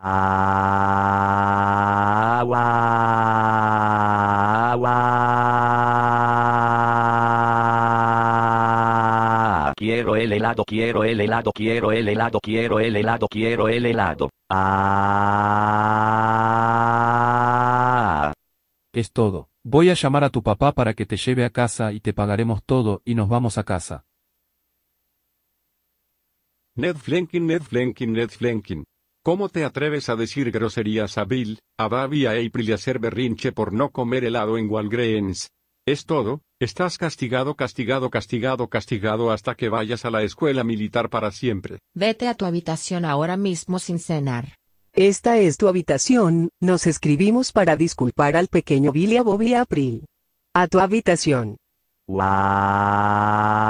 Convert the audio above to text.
Quiero el helado, quiero el helado, quiero el helado, quiero el helado, quiero el helado. Ah. Es todo. Voy a llamar a tu papá para que te lleve a casa y te pagaremos todo y nos vamos a casa. Ned Flenkin, Ned Flenkin, Ned Flenkin. ¿Cómo te atreves a decir groserías a Bill, a Babi y a April y hacer berrinche por no comer helado en Walgreens? Es todo, estás castigado, castigado, castigado, castigado hasta que vayas a la escuela militar para siempre. Vete a tu habitación ahora mismo sin cenar. Esta es tu habitación, nos escribimos para disculpar al pequeño Billy a Bobby April. A tu habitación. Wow.